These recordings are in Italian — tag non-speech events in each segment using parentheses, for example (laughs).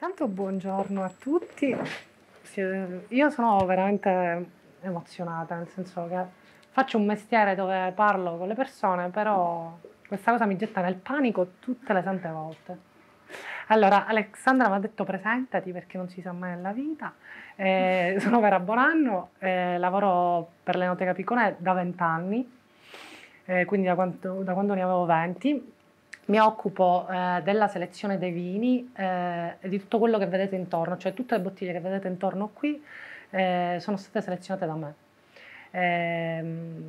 Intanto buongiorno a tutti. Io sono veramente emozionata, nel senso che faccio un mestiere dove parlo con le persone, però questa cosa mi getta nel panico tutte le sante volte. Allora, Alexandra mi ha detto presentati perché non si sa mai nella vita. Eh, (laughs) sono Vera Bonanno, eh, lavoro per l'Enoteca Piccone da vent'anni, eh, quindi da quando, da quando ne avevo 20 mi occupo eh, della selezione dei vini eh, e di tutto quello che vedete intorno, cioè tutte le bottiglie che vedete intorno qui eh, sono state selezionate da me. Ehm,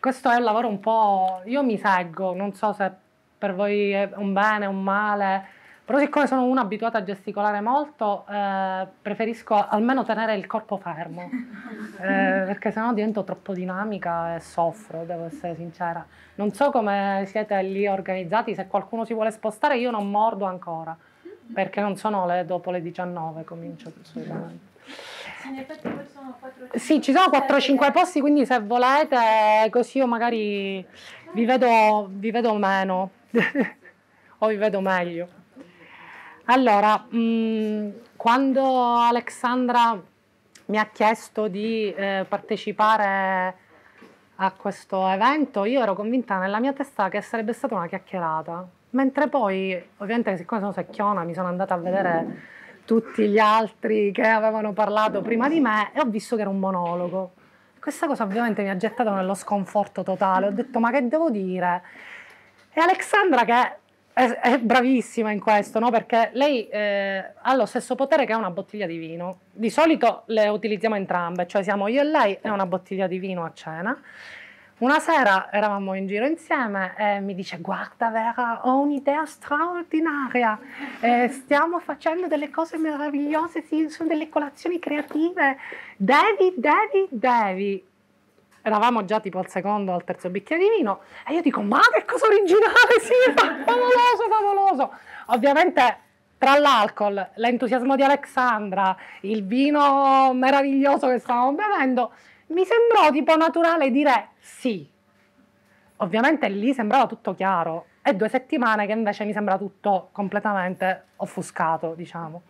questo è un lavoro un po'... io mi seguo, non so se per voi è un bene, o un male, però siccome sono una abituata a gesticolare molto, eh, preferisco almeno tenere il corpo fermo, (laughs) eh, perché sennò divento troppo dinamica e soffro, devo essere sincera. Non so come siete lì organizzati, se qualcuno si vuole spostare io non mordo ancora, perché non sono le, dopo le 19, comincio assolutamente eh, Sì, ci sono 4-5 eh, posti, quindi se volete, così io magari vi vedo, vi vedo meno (laughs) o vi vedo meglio. Allora, mh, mm, quando Alexandra mi ha chiesto di eh, partecipare a questo evento, io ero convinta nella mia testa che sarebbe stata una chiacchierata. Mentre poi, ovviamente, siccome sono secchiona, mi sono andata a vedere tutti gli altri che avevano parlato prima di me e ho visto che era un monologo. Questa cosa ovviamente mi ha gettato nello sconforto totale. Ho detto, ma che devo dire? E Alexandra, che è, è bravissima in questo, no? perché lei eh, ha lo stesso potere che una bottiglia di vino. Di solito le utilizziamo entrambe, cioè siamo io e lei e una bottiglia di vino a cena. Una sera eravamo in giro insieme e mi dice guarda Vera ho un'idea straordinaria, eh, stiamo facendo delle cose meravigliose, sì, sono delle colazioni creative, devi, devi, devi. Eravamo già tipo al secondo, o al terzo bicchiere di vino e io dico, ma che cosa originale, sì, (laughs) favoloso, favoloso. Ovviamente tra l'alcol, l'entusiasmo di Alexandra, il vino meraviglioso che stavamo bevendo, mi sembrò tipo naturale dire sì. Ovviamente lì sembrava tutto chiaro, e due settimane che invece mi sembra tutto completamente offuscato, diciamo.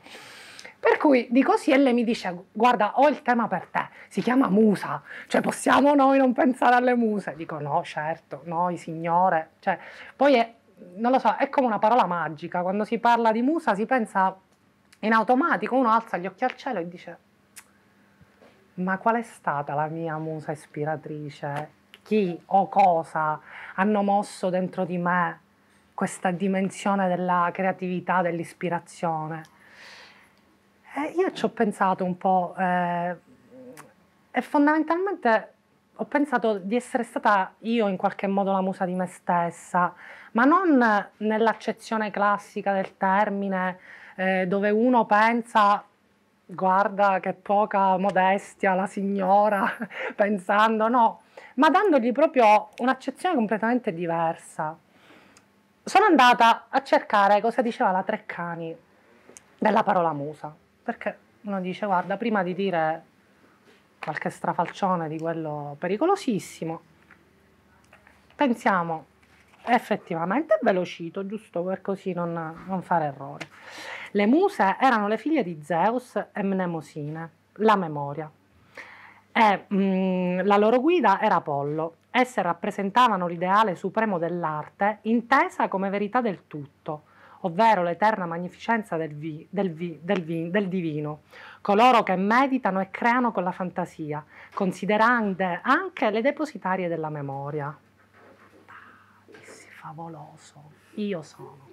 Per cui dico sì e lei mi dice guarda ho il tema per te, si chiama musa, cioè possiamo noi non pensare alle muse? Dico no certo, noi signore, cioè, poi è, non lo so, è come una parola magica, quando si parla di musa si pensa in automatico, uno alza gli occhi al cielo e dice ma qual è stata la mia musa ispiratrice? Chi o cosa hanno mosso dentro di me questa dimensione della creatività, dell'ispirazione? Eh, io ci ho pensato un po' eh, e fondamentalmente ho pensato di essere stata io in qualche modo la musa di me stessa, ma non nell'accezione classica del termine eh, dove uno pensa guarda che poca modestia la signora (laughs) pensando no, ma dandogli proprio un'accezione completamente diversa. Sono andata a cercare cosa diceva la Treccani della parola musa perché uno dice guarda prima di dire qualche strafalcione di quello pericolosissimo, pensiamo effettivamente ve lo cito giusto per così non, non fare errore. Le muse erano le figlie di Zeus e Mnemosine, la memoria. E, mh, mm, la loro guida era Apollo. Esse rappresentavano l'ideale supremo dell'arte, intesa come verità del tutto, ovvero l'eterna magnificenza del, vi, del, vi, del, vi, del divino, coloro che meditano e creano con la fantasia, considerando anche le depositarie della memoria. Ah, favoloso, io sono.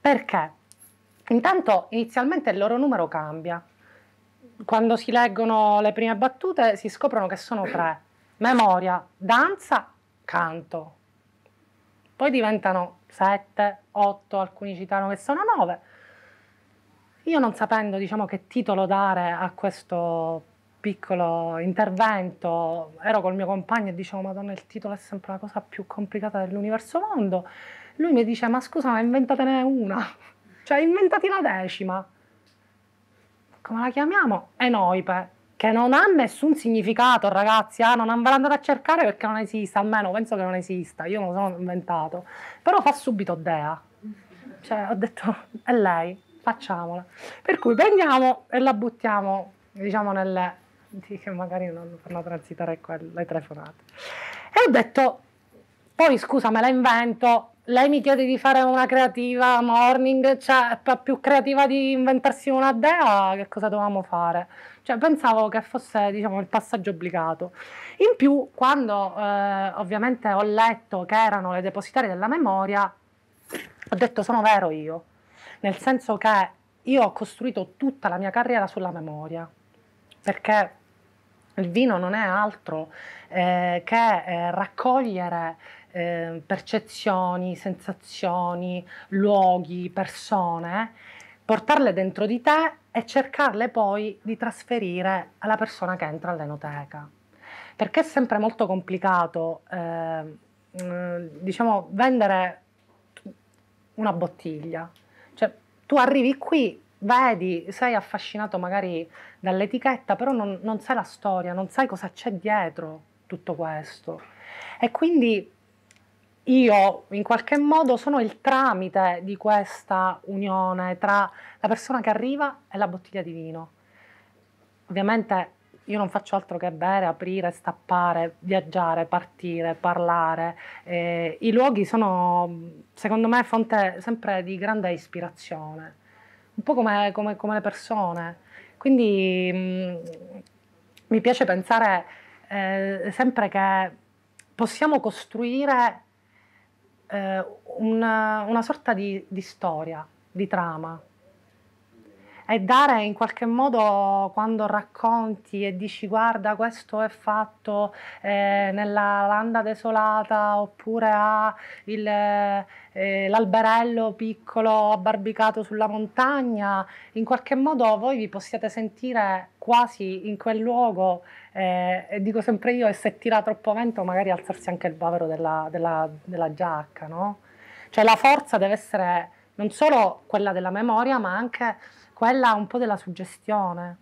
Perché? Intanto inizialmente il loro numero cambia. Quando si leggono le prime battute si scoprono che sono tre. Memoria, danza, canto poi diventano 7, 8, alcuni citano che sono 9. Io non sapendo diciamo, che titolo dare a questo piccolo intervento, ero col mio compagno e dicevo madonna il titolo è sempre la cosa più complicata dell'universo mondo, lui mi dice ma scusa ma inventatene una, (laughs) cioè inventati la decima, come la chiamiamo? Enoipe, che non ha nessun significato, ragazzi. Ah, non andrà andate a cercare perché non esiste, almeno penso che non esista, io me lo sono inventato. Però fa subito Dea. Cioè, ho detto, è lei, facciamola. Per cui prendiamo e la buttiamo, diciamo, nelle... che magari non fanno transitare quelle, le telefonate. E ho detto, poi scusa, me la invento. Lei mi chiede di fare una creativa morning, cioè più creativa di inventarsi una dea, che cosa dovevamo fare? Cioè, pensavo che fosse diciamo, il passaggio obbligato. In più, quando eh, ovviamente ho letto che erano le depositarie della memoria, ho detto sono vero io, nel senso che io ho costruito tutta la mia carriera sulla memoria, perché il vino non è altro eh, che eh, raccogliere Ehm, percezioni, sensazioni, luoghi, persone, portarle dentro di te e cercarle poi di trasferire alla persona che entra all'enoteca. Perché è sempre molto complicato, eh, diciamo, vendere una bottiglia. Cioè, tu arrivi qui, vedi, sei affascinato magari dall'etichetta, però non, non sai la storia, non sai cosa c'è dietro tutto questo. E quindi io in qualche modo sono il tramite di questa unione tra la persona che arriva e la bottiglia di vino. Ovviamente io non faccio altro che bere, aprire, stappare, viaggiare, partire, parlare. Eh, I luoghi sono, secondo me, fonte sempre di grande ispirazione, un po' come, come, come le persone. Quindi mh, mm, mi piace pensare eh, sempre che possiamo costruire eh, una, una, sorta di, di storia, di trama, e dare in qualche modo quando racconti e dici guarda questo è fatto eh, nella landa desolata oppure ha il, eh, l'alberello piccolo abbarbicato sulla montagna, in qualche modo voi vi possiate sentire quasi in quel luogo eh, e dico sempre io e se tira troppo vento magari alzarsi anche il bavero della, della, della giacca, no? Cioè la forza deve essere non solo quella della memoria ma anche quella un po' della suggestione.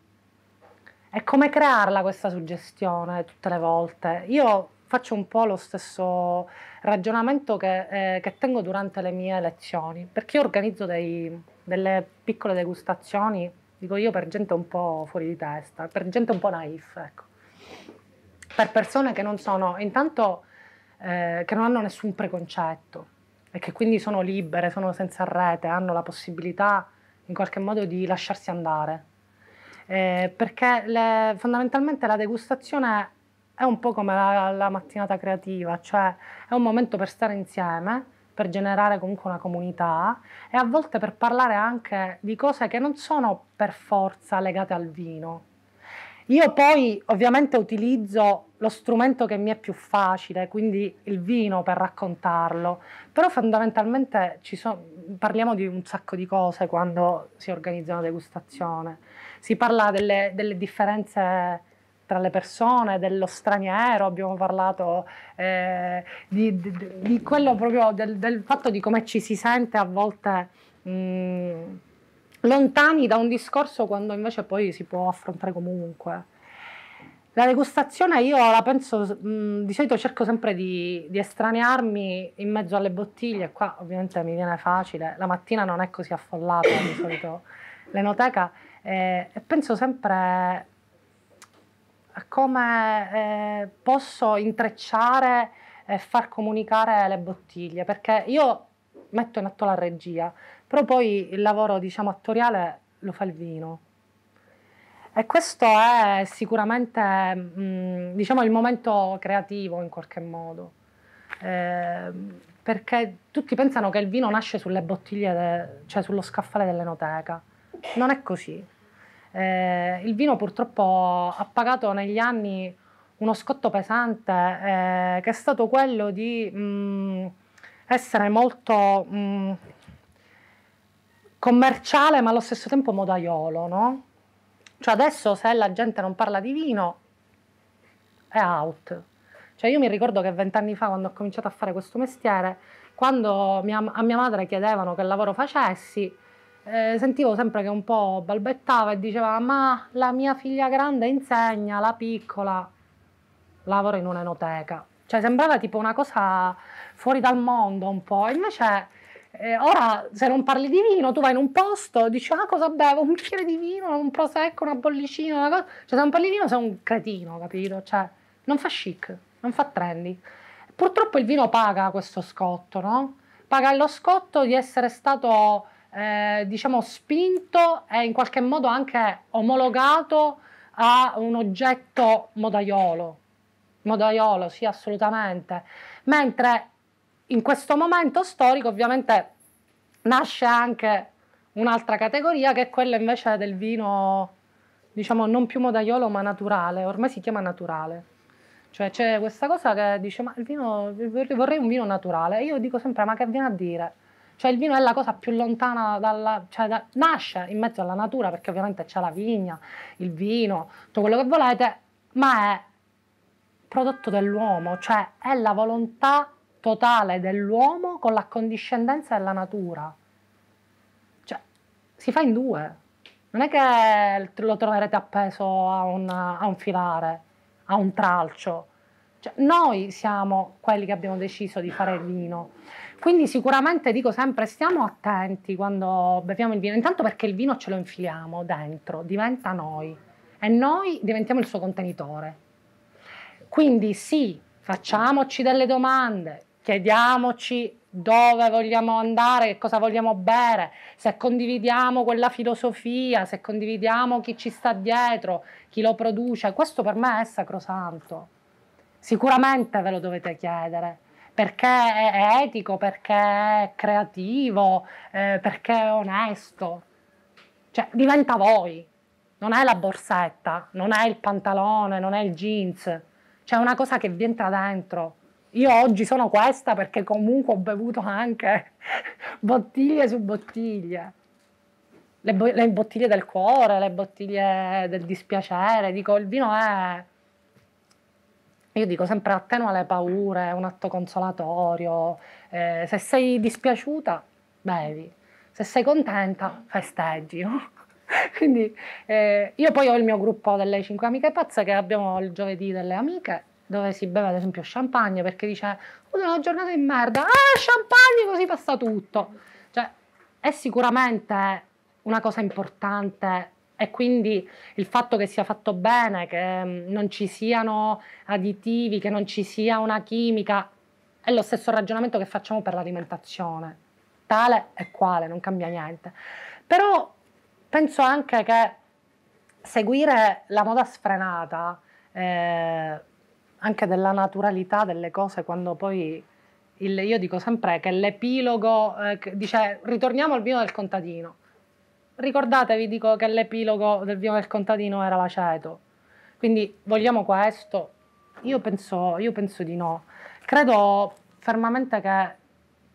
E come crearla questa suggestione tutte le volte? Io faccio un po' lo stesso ragionamento che, eh, che tengo durante le mie lezioni, perché io organizzo dei, delle piccole degustazioni, dico io per gente un po' fuori di testa, per gente un po' naif, ecco. per persone che non sono, intanto eh, che non hanno nessun preconcetto e che quindi sono libere, sono senza rete, hanno la possibilità in qualche modo di lasciarsi andare, eh, perché le, fondamentalmente la degustazione è un po' come la, la mattinata creativa, cioè è un momento per stare insieme, per generare comunque una comunità e a volte per parlare anche di cose che non sono per forza legate al vino. Io poi ovviamente utilizzo lo strumento che mi è più facile, quindi il vino per raccontarlo, però fondamentalmente so, parliamo di un sacco di cose quando si organizza una degustazione, si parla delle, delle differenze tra le persone, dello straniero, abbiamo parlato eh, di, di, di, quello proprio del, del, fatto di come ci si sente a volte mh, mm, lontani da un discorso quando invece poi si può affrontare comunque. La degustazione io la penso, mh, mm, di solito cerco sempre di, di, estranearmi in mezzo alle bottiglie, qua ovviamente mi viene facile, la mattina non è così affollata di (coughs) solito l'enoteca eh, e penso sempre a come eh, posso intrecciare e far comunicare le bottiglie, perché io metto in atto la regia, però poi il lavoro diciamo attoriale lo fa il vino. E questo è sicuramente mm, diciamo, il momento creativo in qualche modo, eh, perché tutti pensano che il vino nasce sulle bottiglie, de, cioè sullo scaffale dell'enoteca. Non è così. Eh, il vino purtroppo ha pagato negli anni uno scotto pesante eh, che è stato quello di mh, mm, essere molto mh, mm, commerciale ma allo stesso tempo modaiolo, no? Cioè adesso se la gente non parla di vino è out. Cioè io mi ricordo che vent'anni fa quando ho cominciato a fare questo mestiere, quando mia, a mia madre chiedevano che lavoro facessi, eh, sentivo sempre che un po' balbettava e diceva ma la mia figlia grande insegna, la piccola lavora in un'enoteca. Cioè sembrava tipo una cosa fuori dal mondo un po', invece eh, ora, se non parli di vino, tu vai in un posto, dici, ah, cosa bevo? Un bicchiere di vino, un prosecco, una bollicina, una cosa. Cioè, se non parli di vino sei un cretino, capito? Cioè, non fa chic, non fa trendy. Purtroppo il vino paga questo scotto, no? Paga lo scotto di essere stato, eh, diciamo, spinto e in qualche modo anche omologato a un oggetto modaiolo. Modaiolo, sì, assolutamente. Mentre in questo momento storico ovviamente nasce anche un'altra categoria che è quella invece del vino diciamo non più modaiolo ma naturale, ormai si chiama naturale. Cioè c'è questa cosa che dice ma il vino, vorrei un vino naturale. E io dico sempre ma che viene a dire? Cioè il vino è la cosa più lontana dalla... Cioè, da, nasce in mezzo alla natura perché ovviamente c'è la vigna, il vino, tutto quello che volete, ma è prodotto dell'uomo, cioè è la volontà totale dell'uomo con l'accondiscendenza della natura. Cioè, si fa in due. Non è che lo troverete appeso a un, a un filare, a un tralcio. Cioè, noi siamo quelli che abbiamo deciso di fare il vino. Quindi sicuramente dico sempre stiamo attenti quando beviamo il vino, intanto perché il vino ce lo infiliamo dentro, diventa noi e noi diventiamo il suo contenitore. Quindi sì, facciamoci delle domande, Chiediamoci dove vogliamo andare, che cosa vogliamo bere, se condividiamo quella filosofia, se condividiamo chi ci sta dietro, chi lo produce. Questo per me è sacrosanto. Sicuramente ve lo dovete chiedere, perché è etico, perché è creativo, eh, perché è onesto. Cioè, diventa voi. Non è la borsetta, non è il pantalone, non è il jeans. C'è cioè, una cosa che vi entra dentro io oggi sono questa perché comunque ho bevuto anche (laughs) bottiglie su bottiglie. Le, bo- le, bottiglie del cuore, le bottiglie del dispiacere. Dico, il vino è... Io dico sempre attenua le paure, è un atto consolatorio. Eh, se sei dispiaciuta, bevi. Se sei contenta, festeggi, no? (laughs) Quindi eh, io poi ho il mio gruppo delle 5 amiche pazze che abbiamo il giovedì delle amiche dove si beve ad esempio champagne perché dice ho oh, una giornata di merda, ah champagne così passa tutto. Cioè è sicuramente una cosa importante e quindi il fatto che sia fatto bene, che mm, non ci siano additivi, che non ci sia una chimica, è lo stesso ragionamento che facciamo per l'alimentazione, tale e quale, non cambia niente. Però penso anche che seguire la moda sfrenata eh, anche della naturalità delle cose quando poi il, io dico sempre che l'epilogo eh, dice ritorniamo al vino del contadino. Ricordatevi, dico che l'epilogo del vino del contadino era l'aceto. Quindi vogliamo questo? Io penso, io penso di no. Credo fermamente che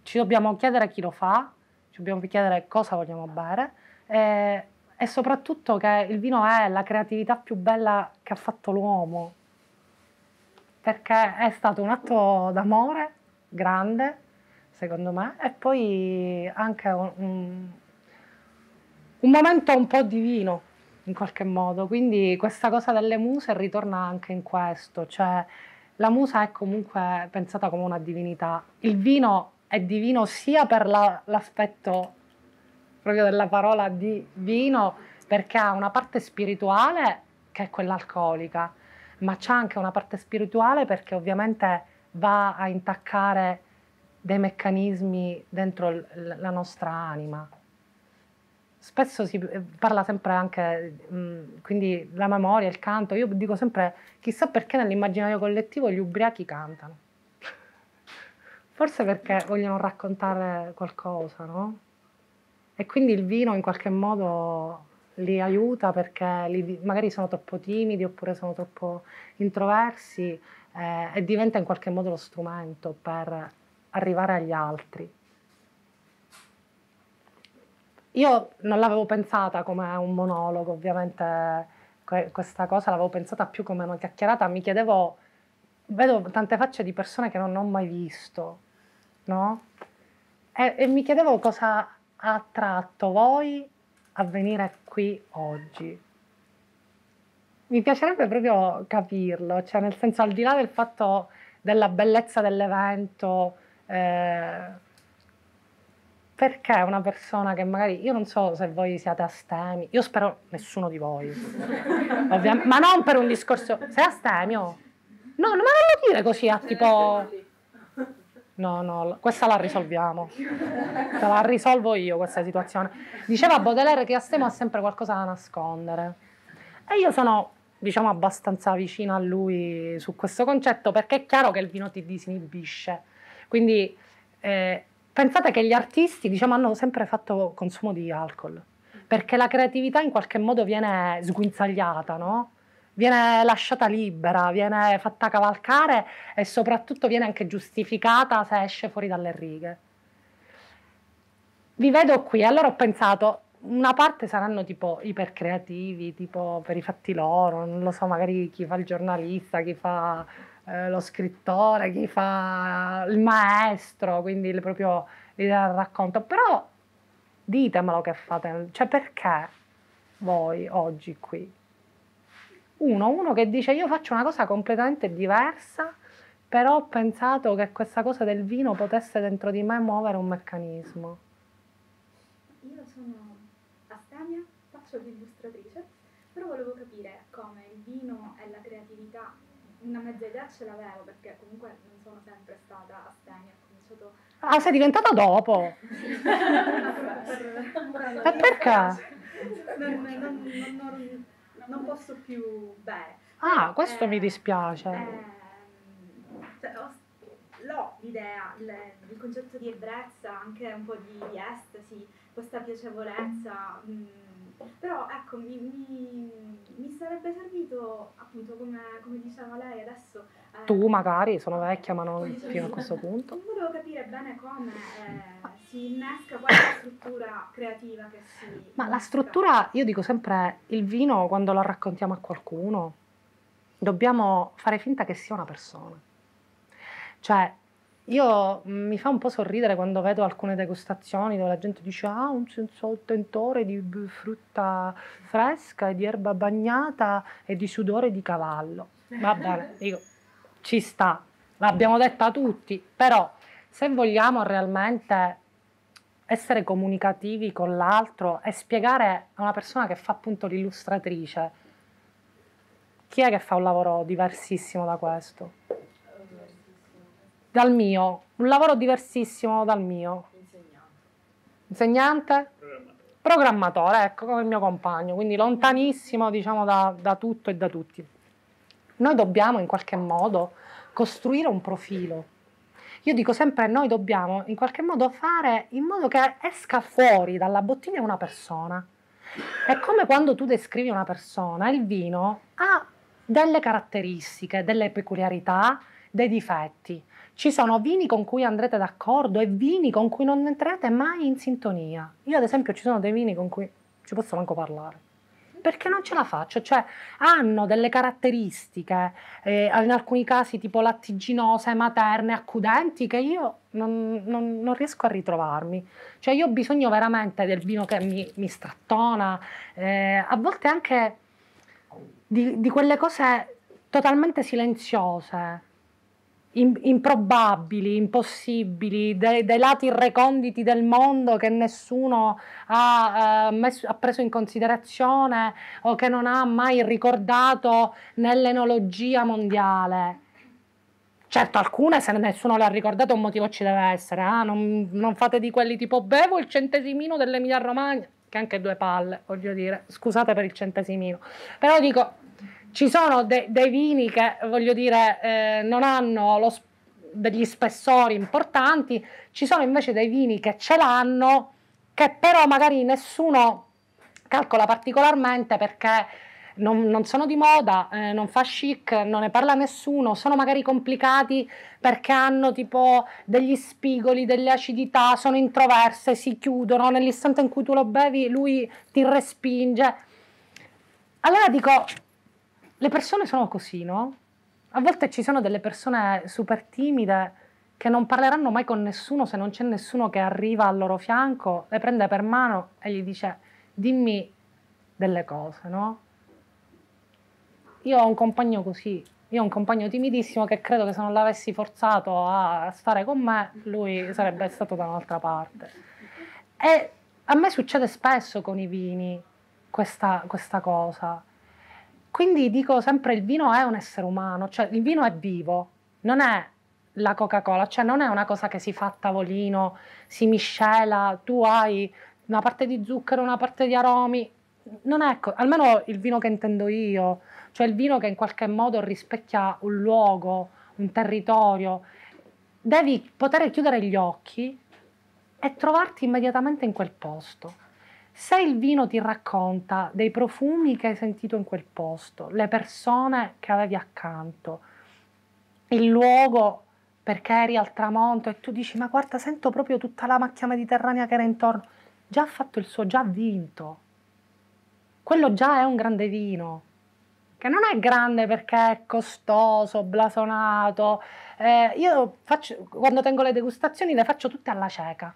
ci dobbiamo chiedere chi lo fa, ci dobbiamo chiedere cosa vogliamo bere eh, e soprattutto che il vino è la creatività più bella che ha fatto l'uomo perché è stato un atto d'amore grande, secondo me, e poi anche un, un, momento un po' divino, in qualche modo. Quindi questa cosa delle muse ritorna anche in questo, cioè la musa è comunque pensata come una divinità. Il vino è divino sia per la, l'aspetto proprio della parola di vino, perché ha una parte spirituale che è quella alcolica ma c'è anche una parte spirituale perché ovviamente va a intaccare dei meccanismi dentro l- la nostra anima. Spesso si eh, parla sempre anche, mh, mm, quindi la memoria, il canto, io dico sempre, chissà perché nell'immaginario collettivo gli ubriachi cantano. Forse perché vogliono raccontare qualcosa, no? E quindi il vino in qualche modo li aiuta perché li, magari sono troppo timidi oppure sono troppo introversi eh, e diventa in qualche modo lo strumento per arrivare agli altri. Io non l'avevo pensata come un monologo, ovviamente questa cosa l'avevo pensata più come una chiacchierata, mi chiedevo, vedo tante facce di persone che non ho mai visto, no? E, e mi chiedevo cosa ha attratto voi avvenire qui oggi. Mi piacerebbe proprio capirlo, cioè nel senso al di là del fatto della bellezza dell'evento, eh, perché una persona che magari, io non so se voi siate astemi, io spero nessuno di voi, (laughs) ovviamente, ma non per un discorso, sei astemio? No, ma non lo dire così a tipo No, no, questa la risolviamo. la risolvo io questa situazione. Diceva Baudelaire che Astemo ha sempre qualcosa da nascondere. E io sono, diciamo, abbastanza vicina a lui su questo concetto perché è chiaro che il vino ti disinibisce. Quindi eh, pensate che gli artisti, diciamo, hanno sempre fatto consumo di alcol perché la creatività in qualche modo viene sguinzagliata, no? viene lasciata libera, viene fatta cavalcare e soprattutto viene anche giustificata se esce fuori dalle righe. Vi vedo qui, allora ho pensato, una parte saranno tipo ipercreativi, tipo per i fatti loro, non lo so, magari chi fa il giornalista, chi fa eh, lo scrittore, chi fa il maestro, quindi proprio l'idea del racconto, però ditemelo che fate, cioè perché voi oggi qui? uno, uno che dice io faccio una cosa completamente diversa, però ho pensato che questa cosa del vino potesse dentro di me muovere un meccanismo. Io sono Astemia, faccio l'illustratrice, però volevo capire come il vino e la creatività, una mezza idea ce l'avevo perché comunque non sono sempre stata Astemia, ho cominciato... Ah, sei diventata dopo! (laughs) e perché? Non, non, non, non mm. posso più bere. Ah, questo eh, mi dispiace. Eh, cioè, l'ho l'idea, il, il, concetto di ebbrezza, anche un po' di, estasi, questa piacevolezza. Mh, mm, però ecco, mi, mi, mi, sarebbe servito, appunto, come, come diceva lei adesso... Eh, tu magari, sono vecchia ma non (laughs) fino a questo punto. Non volevo capire bene come eh, si innesca, qual è la struttura creativa che si... Ma la struttura, io dico sempre, il vino quando lo raccontiamo a qualcuno, dobbiamo fare finta che sia una persona. Cioè, io mm, mi fa un po' sorridere quando vedo alcune degustazioni dove la gente dice ah un tentore di frutta fresca e di erba bagnata e di sudore di cavallo. Va bene, (laughs) dico, ci sta, l'abbiamo detta tutti, però se vogliamo realmente essere comunicativi con l'altro e spiegare a una persona che fa appunto l'illustratrice chi è che fa un lavoro diversissimo da questo? Dal mio, un lavoro diversissimo dal mio. Insegnante. Insegnante? Programmatore. Programmatore, ecco, come il mio compagno, quindi lontanissimo diciamo da, da tutto e da tutti. Noi dobbiamo in qualche modo costruire un profilo. Io dico sempre noi dobbiamo in qualche modo fare in modo che esca fuori dalla bottiglia una persona. È come quando tu descrivi una persona, il vino ha delle caratteristiche, delle peculiarità, dei difetti. Ci sono vini con cui andrete d'accordo e vini con cui non entrerete mai in sintonia. Io ad esempio ci sono dei vini con cui ci posso manco parlare perché non ce la faccio, cioè hanno delle caratteristiche, eh, in alcuni casi tipo lattiginose, materne, accudenti, che io non, non, non, riesco a ritrovarmi. Cioè io ho bisogno veramente del vino che mi, mi strattona, eh, a volte anche di, di quelle cose totalmente silenziose, improbabili, impossibili, dei, dei, lati reconditi del mondo che nessuno ha, eh, messo, ha, preso in considerazione o che non ha mai ricordato nell'enologia mondiale. Certo, alcune se nessuno le ha ricordate un motivo ci deve essere, eh? non, non, fate di quelli tipo bevo il centesimino dell'Emilia Romagna, che anche due palle, voglio dire, scusate per il centesimino, però dico ci sono de- dei vini che, voglio dire, eh, non hanno lo, degli spessori importanti, ci sono invece dei vini che ce l'hanno, che però magari nessuno calcola particolarmente perché non, non sono di moda, eh, non fa chic, non ne parla nessuno, sono magari complicati perché hanno tipo degli spigoli, delle acidità, sono introverse, si chiudono, nell'istante in cui tu lo bevi lui ti respinge. Allora dico, le persone sono così, no? A volte ci sono delle persone super timide che non parleranno mai con nessuno se non c'è nessuno che arriva al loro fianco, le prende per mano e gli dice dimmi delle cose, no? Io ho un compagno così, io ho un compagno timidissimo che credo che se non l'avessi forzato a stare con me, lui sarebbe stato da un'altra parte. E a me succede spesso con i vini questa, questa cosa. Quindi dico sempre il vino è un essere umano, cioè il vino è vivo, non è la Coca-Cola, cioè non è una cosa che si fa a tavolino, si miscela, tu hai una parte di zucchero, una parte di aromi, non è, almeno il vino che intendo io, cioè il vino che in qualche modo rispecchia un luogo, un territorio, devi poter chiudere gli occhi e trovarti immediatamente in quel posto. Se il vino ti racconta dei profumi che hai sentito in quel posto, le persone che avevi accanto, il luogo perché eri al tramonto e tu dici ma guarda sento proprio tutta la macchia mediterranea che era intorno, già ha fatto il suo, già ha vinto. Quello già è un grande vino, che non è grande perché è costoso, blasonato. Eh, io faccio, quando tengo le degustazioni le faccio tutte alla cieca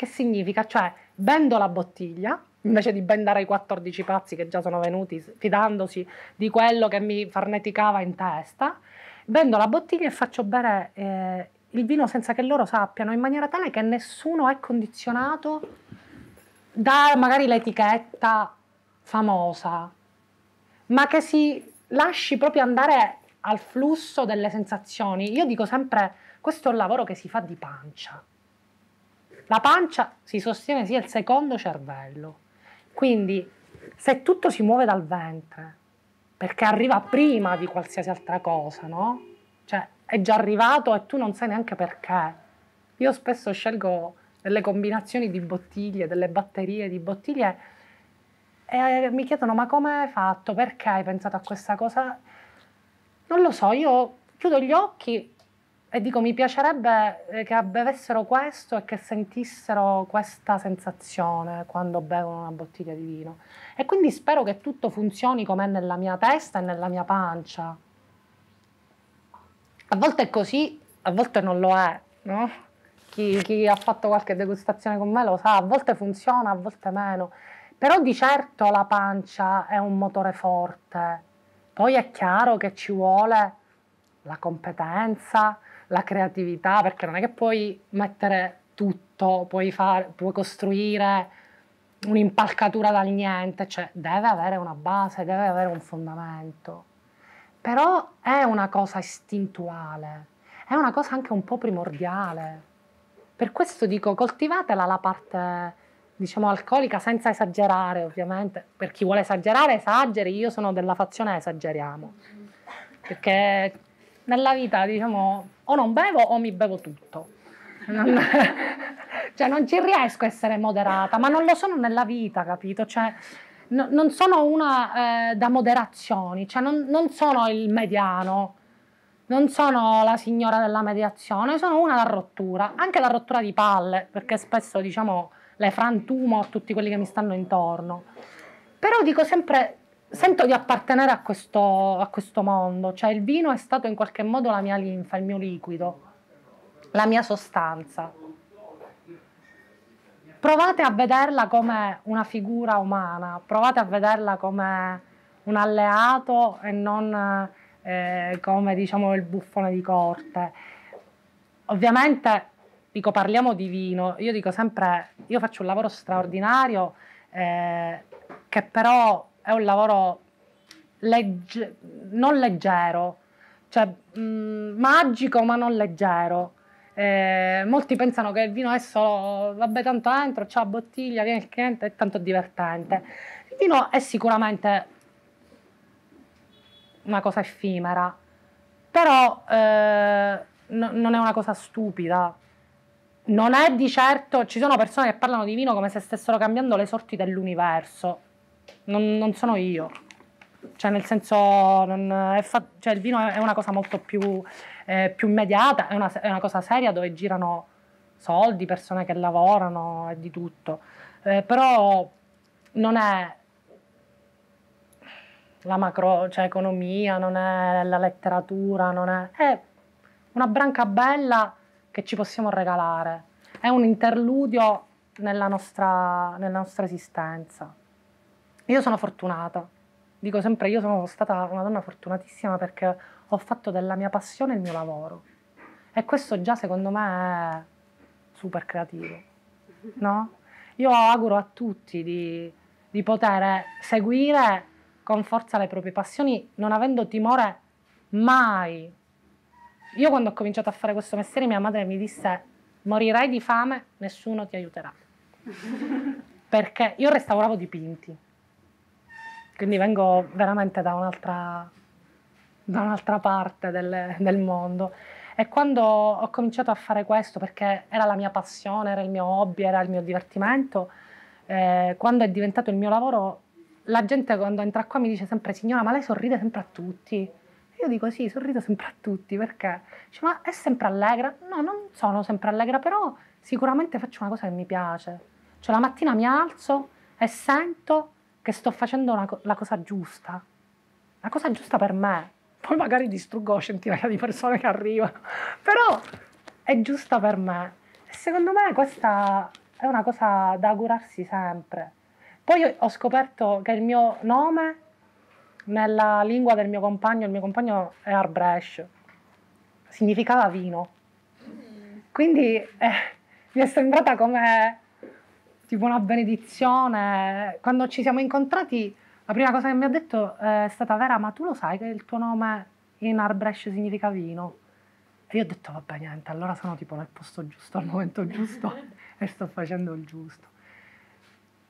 che significa, cioè vendo la bottiglia, invece di bendare i 14 pazzi che già sono venuti fidandosi di quello che mi farneticava in testa, vendo la bottiglia e faccio bere eh, il vino senza che loro sappiano, in maniera tale che nessuno è condizionato da magari l'etichetta famosa, ma che si lasci proprio andare al flusso delle sensazioni. Io dico sempre, questo è un lavoro che si fa di pancia. La pancia si sostiene sia il secondo cervello. Quindi se tutto si muove dal ventre, perché arriva prima di qualsiasi altra cosa, no? Cioè è già arrivato e tu non sai neanche perché. Io spesso scelgo delle combinazioni di bottiglie, delle batterie di bottiglie e eh, mi chiedono ma come hai fatto, perché hai pensato a questa cosa? Non lo so, io chiudo gli occhi e dico, mi piacerebbe eh, che bevessero questo e che sentissero questa sensazione quando bevono una bottiglia di vino. E quindi spero che tutto funzioni com'è nella mia testa e nella mia pancia. A volte è così, a volte non lo è, no? Chi, chi ha fatto qualche degustazione con me lo sa, a volte funziona, a volte meno. Però di certo la pancia è un motore forte. Poi è chiaro che ci vuole la competenza, la creatività, perché non è che puoi mettere tutto, puoi, far, puoi costruire un'impalcatura dal niente, cioè deve avere una base, deve avere un fondamento. Però è una cosa istintuale, è una cosa anche un po' primordiale. Per questo dico coltivatela la parte, diciamo, alcolica senza esagerare, ovviamente. Per chi vuole esagerare, esageri, io sono della fazione esageriamo. Perché nella vita diciamo o non bevo o mi bevo tutto. Non, (laughs) cioè non ci riesco a essere moderata, ma non lo sono nella vita, capito? Cioè, no, non sono una eh, da moderazioni, cioè non, non, sono il mediano, non sono la signora della mediazione, sono una da rottura, anche la rottura di palle, perché spesso diciamo le frantumo a tutti quelli che mi stanno intorno. Però dico sempre sento di appartenere a questo, a questo mondo, cioè il vino è stato in qualche modo la mia linfa, il mio liquido, la mia sostanza. Provate a vederla come una figura umana, provate a vederla come un alleato e non eh, come diciamo il buffone di corte. Ovviamente dico parliamo di vino, io dico sempre io faccio un lavoro straordinario eh, che però è un lavoro legge, non leggero, cioè mh, mm, magico ma non leggero. Eh, molti pensano che il vino è solo, vabbè tanto entro, c'è la bottiglia, viene il cliente, è tanto divertente. Il vino è sicuramente una cosa effimera, però eh, no, non è una cosa stupida. Non è di certo, ci sono persone che parlano di vino come se stessero cambiando le sorti dell'universo non, non sono io. Cioè, nel senso, fa- cioè, il vino è una cosa molto più, eh, più mediata, è una, è una, cosa seria dove girano soldi, persone che lavorano e di tutto. Eh, però non è la macro, cioè, economia, non è la letteratura, non è... è una branca bella che ci possiamo regalare. È un interludio nella nostra, nella nostra esistenza. Io sono fortunata, dico sempre io sono stata una donna fortunatissima perché ho fatto della mia passione il mio lavoro. E questo già secondo me è super creativo, no? Io auguro a tutti di, di poter seguire con forza le proprie passioni, non avendo timore mai. Io quando ho cominciato a fare questo mestiere mia madre mi disse morirai di fame, nessuno ti aiuterà. (laughs) Perché io restauravo dipinti quindi vengo veramente da un'altra, da un'altra parte del, del mondo. E quando ho cominciato a fare questo, perché era la mia passione, era il mio hobby, era il mio divertimento, eh, quando è diventato il mio lavoro, la gente quando entra qua mi dice sempre, signora, ma lei sorride sempre a tutti. io dico sì, sorrido sempre a tutti, perché? Dice, ma è sempre allegra? No, non sono sempre allegra, però sicuramente faccio una cosa che mi piace. Cioè la mattina mi alzo e sento che sto facendo una, la cosa giusta, la cosa giusta per me. Poi magari distruggo centinaia di persone che arrivano, (laughs) però è giusta per me. E secondo me questa è una cosa da augurarsi sempre. Poi ho scoperto che il mio nome nella lingua del mio compagno, il mio compagno è Arbresh, significava vino. Mm. Quindi eh, mi è sembrata come tipo una benedizione. Quando ci siamo incontrati, la prima cosa che mi ha detto eh, è stata Vera, ma tu lo sai che il tuo nome in Arbresh significa vino? E io ho detto, vabbè, niente, allora sono tipo nel posto giusto, al momento giusto (laughs) e sto facendo il giusto.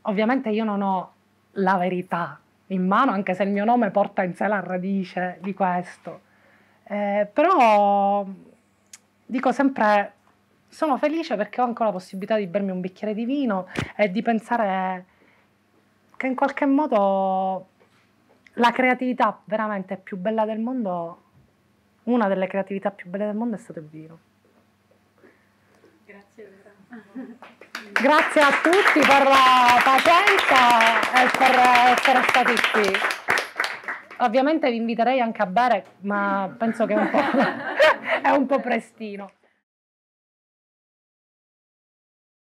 Ovviamente io non ho la verità in mano, anche se il mio nome porta in sé la radice di questo. Eh, però dico sempre sono felice perché ho ancora la possibilità di bermi un bicchiere di vino e di pensare che in qualche modo la creatività veramente più bella del mondo, una delle creatività più belle del mondo è stato il vino. Grazie. Grazie a tutti per la pazienza e per essere stati qui. Ovviamente vi inviterei anche a bere, ma penso che è un po', (laughs) è un po prestino.